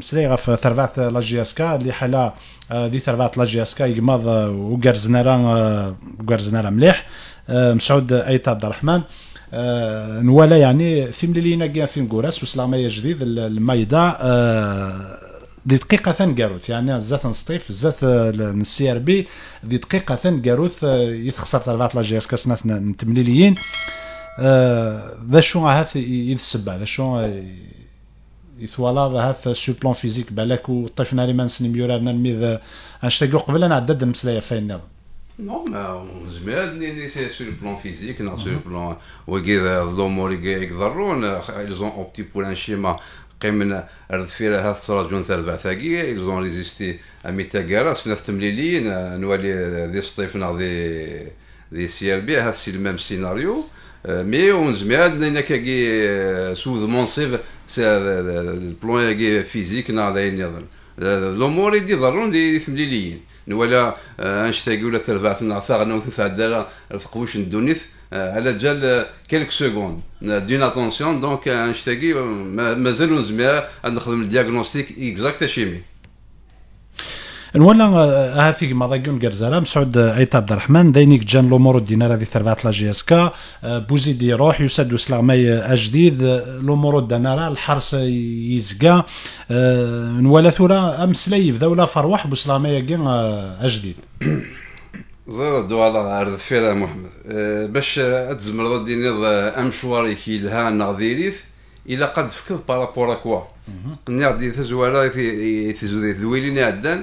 مسليغه غف ثرفات لا اسكا اللي حالا آه، دي ثرفات لا اسكا يقمض آه، وقرزنا راه قرزنا راه مليح آه، مسعود ايت عبد الرحمن نوالا يعني في مليلينا لينا في نقوراس كوراس يا جديد المايدا دي دقيقة ثان قاروث يعني زات نسطيف زات السي ار بي دي دقيقة ثان قاروث يتخسر ثرفات لا اسكا اس نتمليليين ذا شو هاث يذ السبع ذا شو يثوالا هذا سو بلان فيزيك بالك وطيفنا اللي ما نسلم انا نميذ نشتاقوا قبل نعدد المسلايا فاين نظام نو نعم، ما زمان ني سو بلان فيزيك نو نعم، سو لو بلان وكي الامور يقدرون ils ont opté شيما قيمنا schéma قيمنا رذفيرا هاف تراجون تربع اي زون ريزيستي أمي تاقارا سناف تمليلين نوالي دي سطيفنا سي ار بي هاف سي ميم سيناريو مي ونجمعاد لان كي سو منصب البلان كي فيزيك ناضين يظن الامور يدي ضرون دي ثمليليين ولا انشتاقي ولا تربعتنا ثغنا وثوث الدار ثقوش ندونيث على جال كيلك سكوند دون اتونسيون دونك انشتاقي مازال نزمع نخدم الدياغنوستيك اكزاكت اشيمي نولا ها في مضاقون قرزالا مسعود عيطا عبد الرحمن دينيك جان لومور الدينار هذه ثرفات لا جي اس كا بوزيدي يروح يسد سلاغماي اجديد لومور راه الحرس يزقى نولا ثورا ام سلايف ذولا فروح بسلاغماي اجديد زير عرض اردفير محمد باش تزمر شواري كي لها ناظيريث الى قد فكر بارابور اكوا تزوالا في تزوالا تزويلين عدان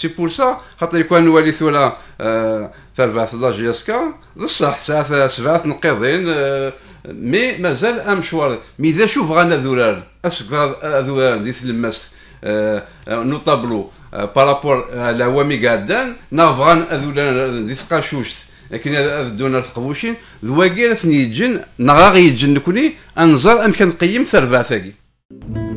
سي بور سا خاطر يكون نوالي ثولا آه، تربعت لا جي اس كا بصح ساعه سبعه نقيضين آه، مي مازال امشوار مي ذا شوف غانا ذولار اسكار آه، ذولار دي تلمست نوطابلو بارابور لعوامي قادان نافغان ذولار دي ثقاشوشت لكن دونا القبوشين ذواكير ثني يجن نغاغي يجن نكوني انظر ام كنقيم ثربع ثاقي